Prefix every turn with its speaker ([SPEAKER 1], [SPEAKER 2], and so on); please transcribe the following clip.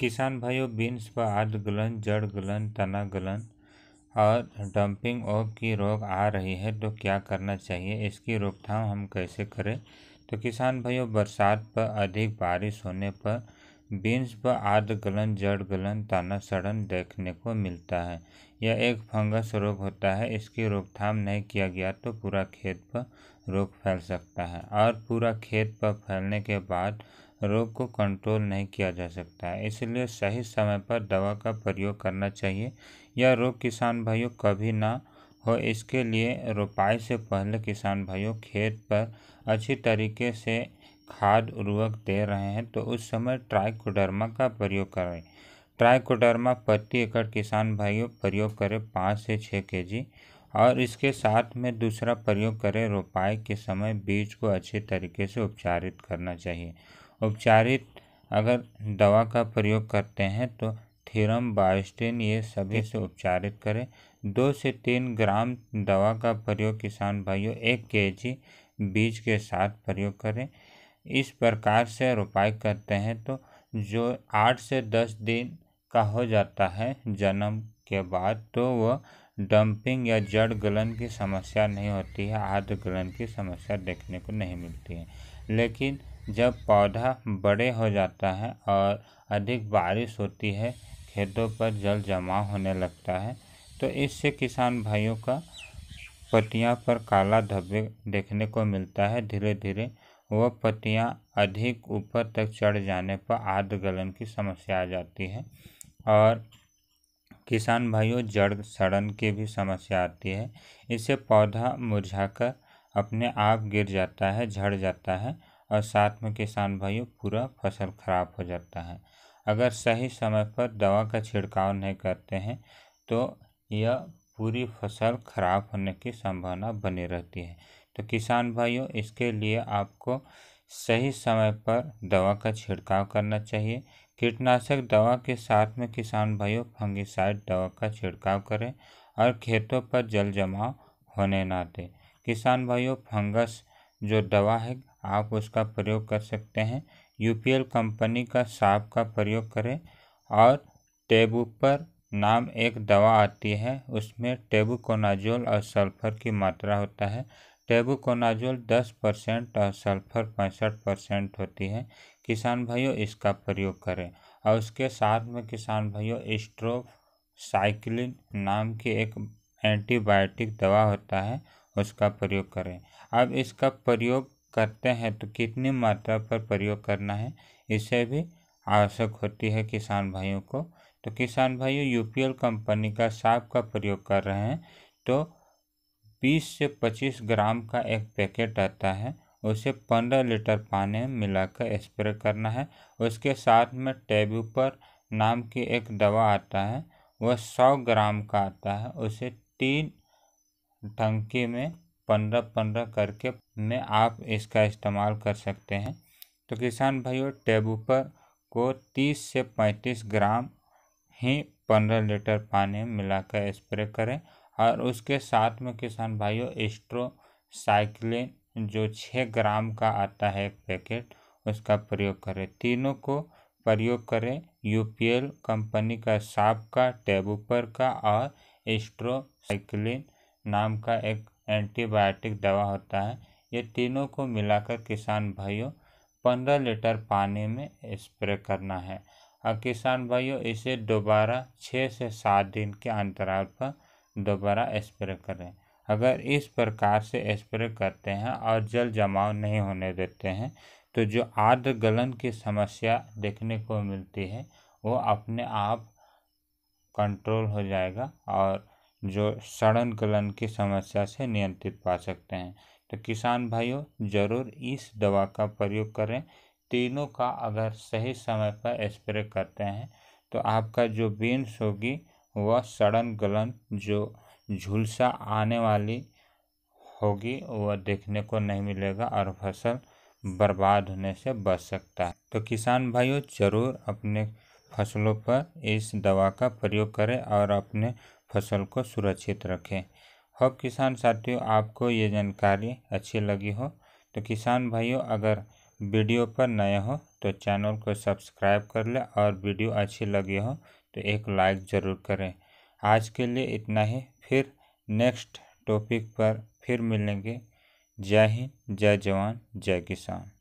[SPEAKER 1] किसान भाइयों बीन्स पर आद गलन जड़ गलन तना गलन और डंपिंग ओफ की रोग आ रही है तो क्या करना चाहिए इसकी रोकथाम हम कैसे करें तो किसान भाइयों बरसात पर अधिक बारिश होने पर बीन्स पर आद गलन जड़ गलन तना सड़न देखने को मिलता है यह एक फंगस रोग होता है इसकी रोकथाम नहीं किया गया तो पूरा खेत पर रोग फैल सकता है और पूरा खेत पर फैलने के बाद रोग को कंट्रोल नहीं किया जा सकता है इसलिए सही समय पर दवा का प्रयोग करना चाहिए यह रोग किसान भाइयों कभी ना हो इसके लिए रोपाई से पहले किसान भाइयों खेत पर अच्छी तरीके से खाद उर्वरक दे रहे हैं तो उस समय ट्राइकोडर्मा का प्रयोग करें ट्राइकोडर्मा प्रति एकड़ किसान भाइयों प्रयोग करें पाँच से छः के जी और इसके साथ में दूसरा प्रयोग करें रोपाई के समय बीज को अच्छे तरीके से उपचारित करना चाहिए उपचारित अगर दवा का प्रयोग करते हैं तो थीरम बायोस्टेन ये सभी से उपचारित करें दो से तीन ग्राम दवा का प्रयोग किसान भाइयों एक जी बीज के साथ प्रयोग करें इस प्रकार से रोपाई करते हैं तो जो आठ से दस दिन का हो जाता है जन्म के बाद तो वह डंपिंग या जड़ गलन की समस्या नहीं होती है आद्र गलन की समस्या देखने को नहीं मिलती है लेकिन जब पौधा बड़े हो जाता है और अधिक बारिश होती है खेतों पर जल जमा होने लगता है तो इससे किसान भाइयों का पत्तियां पर काला धब्बे देखने को मिलता है धीरे धीरे वह पत्तियां अधिक ऊपर तक चढ़ जाने पर आद्र गलन की समस्या आ जाती है और किसान भाइयों जड़ सड़न की भी समस्या आती है इससे पौधा मुरझाकर अपने आप गिर जाता है झड़ जाता है और साथ में किसान भाइयों पूरा फसल खराब हो जाता है अगर सही समय पर दवा का छिड़काव नहीं करते हैं तो यह पूरी फसल खराब होने की संभावना बनी रहती है तो किसान भाइयों इसके लिए आपको सही समय पर दवा का छिड़काव करना चाहिए कीटनाशक दवा के साथ में किसान भाइयों फंगिसाइड दवा का छिड़काव करें और खेतों पर जल जमाव होने ना दें किसान भाइयों फंगस जो दवा है आप उसका प्रयोग कर सकते हैं यू कंपनी का साफ का प्रयोग करें और टेबू पर नाम एक दवा आती है उसमें टेबुकोनाजोल और सल्फर की मात्रा होता है टेबुकोनाजोल 10 परसेंट और सल्फर पैंसठ परसेंट होती है किसान भाइयों इसका प्रयोग करें और उसके साथ में किसान भाइयों साइक्लिन नाम की एक एंटीबायोटिक दवा होता है उसका प्रयोग करें अब इसका प्रयोग करते हैं तो कितनी मात्रा पर प्रयोग करना है इसे भी आवश्यक होती है किसान भाइयों को तो किसान भाइयों यूपीएल कंपनी का साफ का प्रयोग कर रहे हैं तो 20 से 25 ग्राम का एक पैकेट आता है उसे 15 लीटर पानी मिलाकर स्प्रे करना है उसके साथ में टेबू पर नाम की एक दवा आता है वह 100 ग्राम का आता है उसे तीन टंकी में पंद्रह पंद्रह करके में आप इसका इस्तेमाल कर सकते हैं तो किसान भाइयों टेबूपर को तीस से पैंतीस ग्राम ही पंद्रह लीटर पानी मिलाकर स्प्रे करें और उसके साथ में किसान भाइयों एस्ट्रो साइक्लिन जो छः ग्राम का आता है पैकेट उसका प्रयोग करें तीनों को प्रयोग करें यूपीएल कंपनी का साप का टेबूपर का और साइक्लिन नाम का एक एंटीबायोटिक दवा होता है ये तीनों को मिलाकर किसान भाइयों पंद्रह लीटर पानी में स्प्रे करना है और किसान भाइयों इसे दोबारा छः से सात दिन के अंतराल पर दोबारा स्प्रे करें अगर इस प्रकार से स्प्रे करते हैं और जल जमाव नहीं होने देते हैं तो जो आर्द्र गलन की समस्या देखने को मिलती है वो अपने आप कंट्रोल हो जाएगा और जो सड़न गलन की समस्या से नियंत्रित पा सकते हैं तो किसान भाइयों ज़रूर इस दवा का प्रयोग करें तीनों का अगर सही समय पर स्प्रे करते हैं तो आपका जो बीन्स होगी वह सड़न गलन जो झुलसा आने वाली होगी वह देखने को नहीं मिलेगा और फसल बर्बाद होने से बच सकता है तो किसान भाइयों ज़रूर अपने फसलों पर इस दवा का प्रयोग करें और अपने फसल को सुरक्षित रखें होप किसान साथियों आपको ये जानकारी अच्छी लगी हो तो किसान भाइयों अगर वीडियो पर नए हो तो चैनल को सब्सक्राइब कर लें और वीडियो अच्छी लगी हो तो एक लाइक ज़रूर करें आज के लिए इतना ही फिर नेक्स्ट टॉपिक पर फिर मिलेंगे जय हिंद जय जवान जय किसान